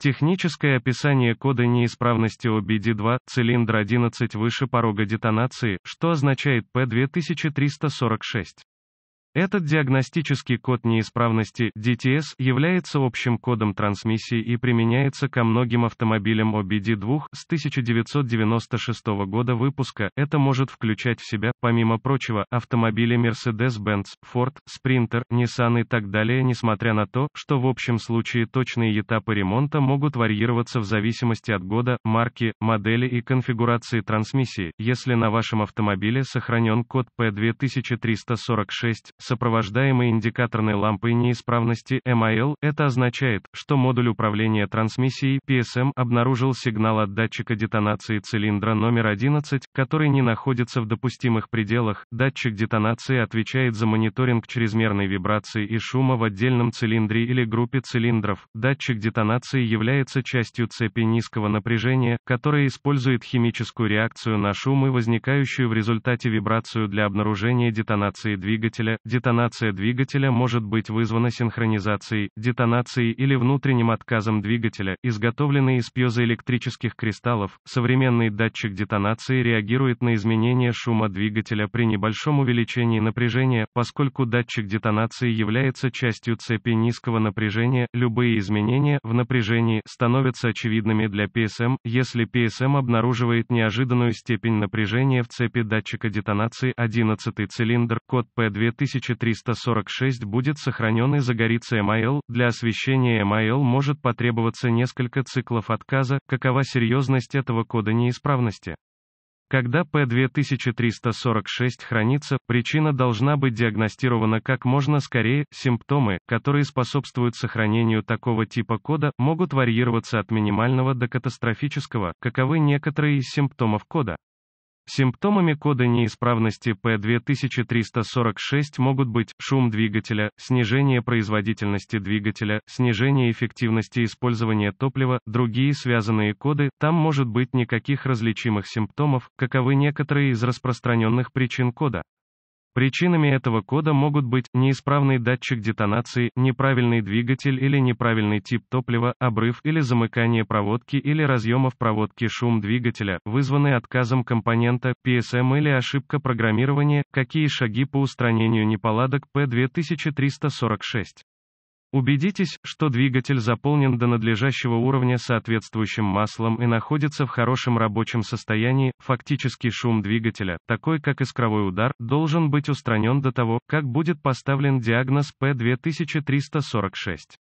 Техническое описание кода неисправности OBD2, цилиндр 11 выше порога детонации, что означает P2346. Этот диагностический код неисправности DTS является общим кодом трансмиссии и применяется ко многим автомобилям OBD2 с 1996 года выпуска. Это может включать в себя, помимо прочего, автомобили Mercedes-Benz, Ford, Sprinter, Nissan и так далее, несмотря на то, что в общем случае точные этапы ремонта могут варьироваться в зависимости от года, марки, модели и конфигурации трансмиссии. Если на вашем автомобиле сохранен код P2346, сопровождаемый индикаторной лампой неисправности MIL, это означает, что модуль управления трансмиссией PSM обнаружил сигнал от датчика детонации цилиндра номер 11, который не находится в допустимых пределах. Датчик детонации отвечает за мониторинг чрезмерной вибрации и шума в отдельном цилиндре или группе цилиндров. Датчик детонации является частью цепи низкого напряжения, которая использует химическую реакцию на шум и возникающую в результате вибрацию для обнаружения детонации двигателя. Детонация двигателя может быть вызвана синхронизацией, детонацией или внутренним отказом двигателя, изготовленный из пьезоэлектрических кристаллов. Современный датчик детонации реагирует на изменение шума двигателя при небольшом увеличении напряжения, поскольку датчик детонации является частью цепи низкого напряжения, любые изменения в напряжении становятся очевидными для PSM, если PSM обнаруживает неожиданную степень напряжения в цепи датчика детонации 11 цилиндр, код P2000 1346 будет сохранен и загорится МАЛ. Для освещения МАЛ может потребоваться несколько циклов отказа, какова серьезность этого кода неисправности. Когда P2346 хранится, причина должна быть диагностирована как можно скорее. Симптомы, которые способствуют сохранению такого типа кода, могут варьироваться от минимального до катастрофического, каковы некоторые из симптомов кода. Симптомами кода неисправности P2346 могут быть шум двигателя, снижение производительности двигателя, снижение эффективности использования топлива, другие связанные коды, там может быть никаких различимых симптомов, каковы некоторые из распространенных причин кода. Причинами этого кода могут быть неисправный датчик детонации, неправильный двигатель или неправильный тип топлива, обрыв или замыкание проводки или разъемов проводки шум двигателя, вызванный отказом компонента, PSM или ошибка программирования, какие шаги по устранению неполадок P2346. Убедитесь, что двигатель заполнен до надлежащего уровня соответствующим маслом и находится в хорошем рабочем состоянии, фактический шум двигателя, такой как искровой удар, должен быть устранен до того, как будет поставлен диагноз P2346.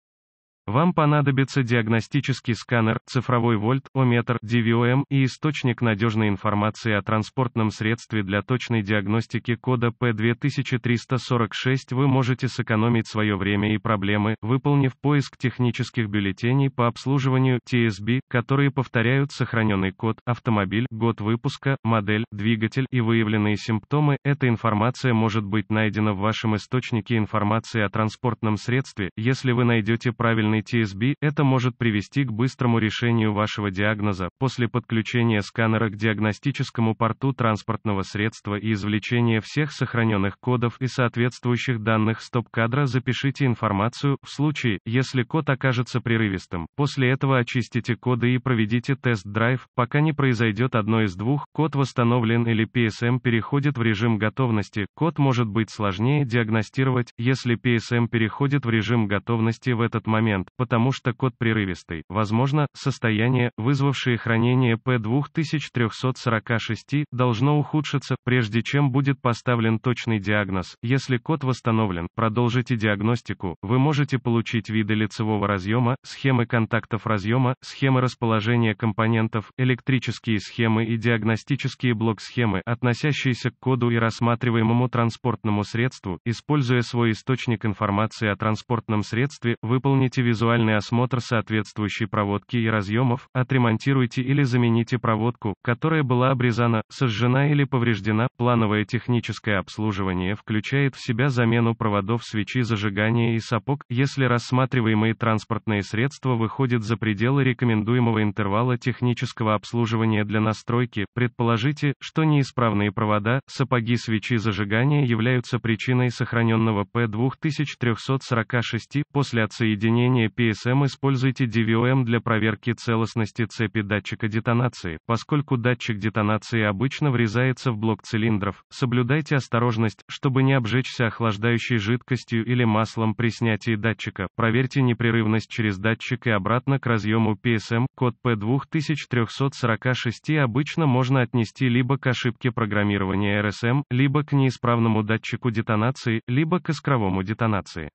Вам понадобится диагностический сканер, цифровой вольт, ометр, DVOM эм и источник надежной информации о транспортном средстве для точной диагностики кода P2346 вы можете сэкономить свое время и проблемы, выполнив поиск технических бюллетеней по обслуживанию TSB, которые повторяют сохраненный код, автомобиль, год выпуска, модель, двигатель и выявленные симптомы. Эта информация может быть найдена в вашем источнике информации о транспортном средстве, если вы найдете правильный выявленный TSB, это может привести к быстрому решению вашего диагноза, после подключения сканера к диагностическому порту транспортного средства и извлечения всех сохраненных кодов и соответствующих данных стоп-кадра запишите информацию, в случае, если код окажется прерывистым, после этого очистите коды и проведите тест-драйв, пока не произойдет одно из двух, код восстановлен или PSM переходит в режим готовности, код может быть сложнее диагностировать, если PSM переходит в режим готовности в этот момент, темп, потому что код прерывистый. Возможно, состояние, вызвавшее хранение P2346, должно ухудшиться, прежде чем будет поставлен точный диагноз. Если код восстановлен, продолжите диагностику. Вы можете получить виды лицевого разъема, схемы контактов разъема, схемы расположения компонентов, электрические схемы и диагностические блок-схемы, относящиеся к коду и рассматриваемому транспортному средству. Используя свой источник информации о транспортном средстве, выполните визуальный осмотр соответствующей проводки и разъемов, отремонтируйте или замените проводку, которая была обрезана, сожжена или повреждена. Плановое техническое обслуживание включает в себя замену проводов свечи зажигания и сапог, если рассматриваемые транспортные средства выходят за пределы рекомендуемого интервала технического обслуживания для настройки. Предположите, что неисправные провода, сапоги свечи зажигания являются причиной сохраненного P2346 после отсоединения создания PSM используйте DVOM для проверки целостности цепи датчика детонации, поскольку датчик детонации обычно врезается в блок цилиндров, соблюдайте осторожность, чтобы не обжечься охлаждающей жидкостью или маслом при снятии датчика, проверьте непрерывность через датчик и обратно к разъему PSM, код P2346 обычно можно отнести либо к ошибке программирования RSM, либо к неисправному датчику детонации, либо к искровому детонации.